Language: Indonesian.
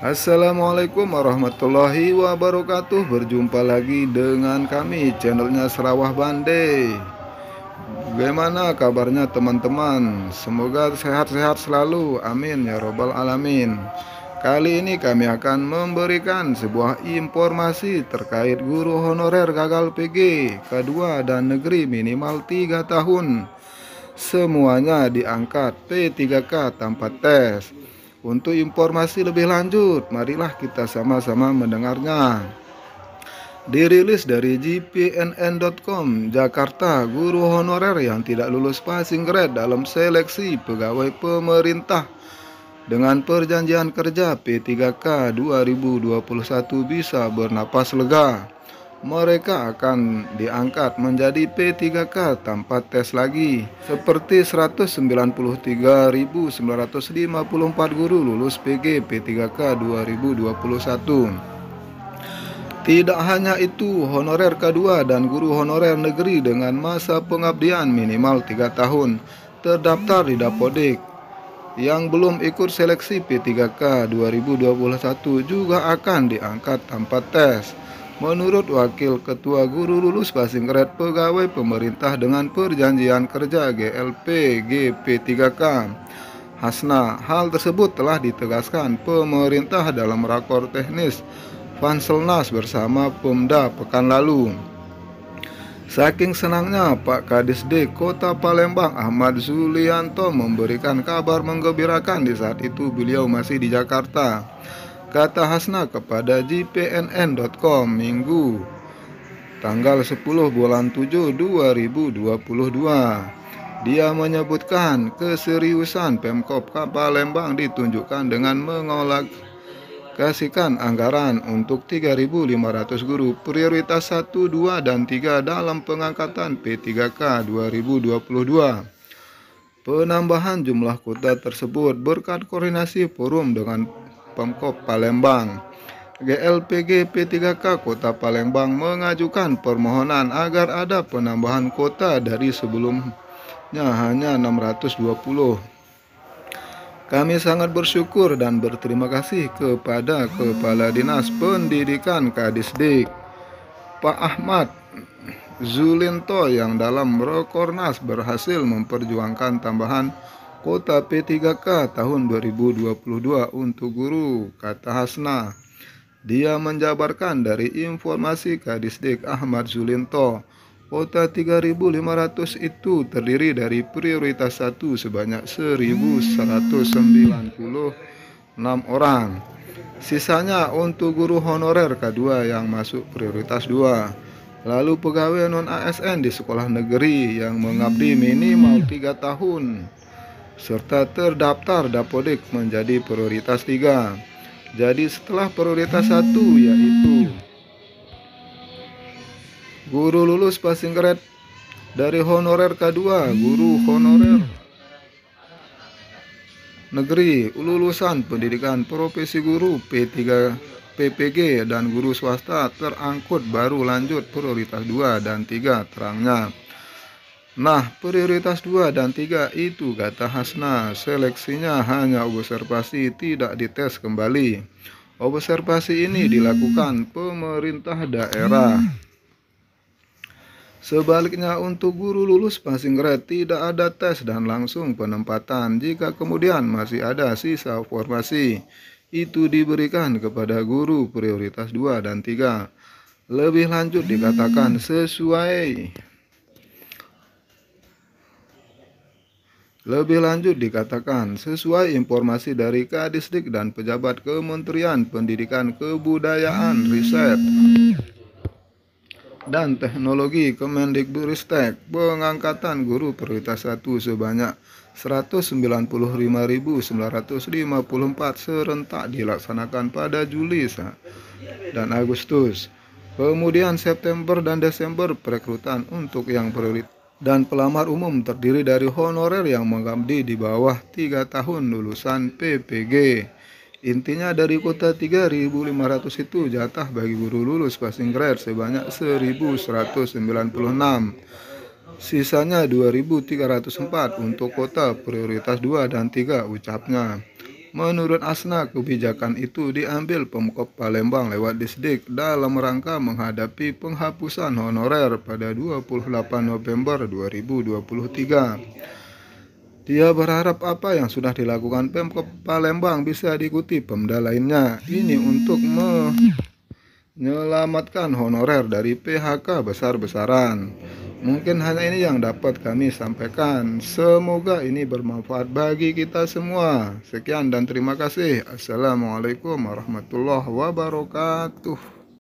Assalamualaikum warahmatullahi wabarakatuh Berjumpa lagi dengan kami channelnya Serawah Bande Bagaimana kabarnya teman-teman Semoga sehat-sehat selalu Amin ya robbal alamin Kali ini kami akan memberikan sebuah informasi terkait guru honorer gagal PG kedua dan negeri minimal 3 tahun Semuanya diangkat P3K tanpa tes untuk informasi lebih lanjut, marilah kita sama-sama mendengarnya. Dirilis dari gpnn.com Jakarta, guru honorer yang tidak lulus passing grade dalam seleksi pegawai pemerintah dengan perjanjian kerja P3K 2021 bisa bernapas lega mereka akan diangkat menjadi P3K tanpa tes lagi. Seperti 193.954 guru lulus PG P3K 2021. Tidak hanya itu, honorer K2 dan guru honorer negeri dengan masa pengabdian minimal 3 tahun terdaftar di Dapodik yang belum ikut seleksi P3K 2021 juga akan diangkat tanpa tes. Menurut Wakil Ketua Guru Lulus Pasingkeret Pegawai Pemerintah dengan Perjanjian Kerja GLP GP3K Hasna, hal tersebut telah ditegaskan pemerintah dalam rakor teknis Panselnas bersama Pemda pekan lalu. Saking senangnya Pak Kadisdik Kota Palembang Ahmad Zulianto memberikan kabar menggembirakan di saat itu beliau masih di Jakarta kata Hasna kepada jpnn.com Minggu tanggal 10 bulan 7 2022. Dia menyebutkan keseriusan Pemkop Lembang ditunjukkan dengan mengolak kasihkan anggaran untuk 3.500 guru prioritas 1, 2, dan 3 dalam pengangkatan P3K 2022. Penambahan jumlah kuota tersebut berkat koordinasi forum dengan Pemkop Palembang. GLPG P3K Kota Palembang mengajukan permohonan agar ada penambahan kota dari sebelumnya hanya 620. Kami sangat bersyukur dan berterima kasih kepada Kepala Dinas Pendidikan Kadisdik, Pak Ahmad Zulinto yang dalam Rekornas berhasil memperjuangkan tambahan Kota P3K tahun 2022 untuk guru, kata Hasna. Dia menjabarkan dari informasi Kadisdik Ahmad Zulinto, Kota 3.500 itu terdiri dari prioritas 1 sebanyak 1.196 orang. Sisanya untuk guru honorer K2 yang masuk prioritas 2. Lalu pegawai non ASN di sekolah negeri yang mengabdi minimal 3 tahun serta terdaftar Dapodik menjadi prioritas 3. Jadi setelah prioritas 1 yaitu guru lulus passing grade dari honorer K2, guru honorer negeri, lulusan pendidikan profesi guru P3 PPG dan guru swasta terangkut baru lanjut prioritas 2 dan 3 terangnya. Nah, prioritas 2 dan 3 itu kata Hasna, seleksinya hanya observasi tidak dites kembali. Observasi ini hmm. dilakukan pemerintah daerah. Hmm. Sebaliknya untuk guru lulus passing grade tidak ada tes dan langsung penempatan jika kemudian masih ada sisa formasi. Itu diberikan kepada guru prioritas 2 dan 3. Lebih lanjut dikatakan hmm. sesuai Lebih lanjut dikatakan, sesuai informasi dari Kadisdik dan pejabat Kementerian Pendidikan Kebudayaan, Riset, dan Teknologi Kemendikbudristek, pengangkatan guru prioritas 1 sebanyak 195.954 serentak dilaksanakan pada Juli dan Agustus. Kemudian September dan Desember perekrutan untuk yang prioritas dan pelamar umum terdiri dari honorer yang mengabdi di bawah 3 tahun lulusan PPG. Intinya dari kuota 3.500 itu jatah bagi guru lulus passing grade sebanyak 1.196. Sisanya 2.304 untuk kota prioritas 2 dan 3 ucapnya. Menurut Asna, kebijakan itu diambil Pemkop Palembang lewat Disdik dalam rangka menghadapi penghapusan honorer pada 28 November 2023. Dia berharap apa yang sudah dilakukan Pemkop Palembang bisa diikuti Pemda lainnya. Ini untuk menyelamatkan honorer dari PHK besar-besaran. Mungkin hanya ini yang dapat kami sampaikan. Semoga ini bermanfaat bagi kita semua. Sekian dan terima kasih. Assalamualaikum warahmatullahi wabarakatuh.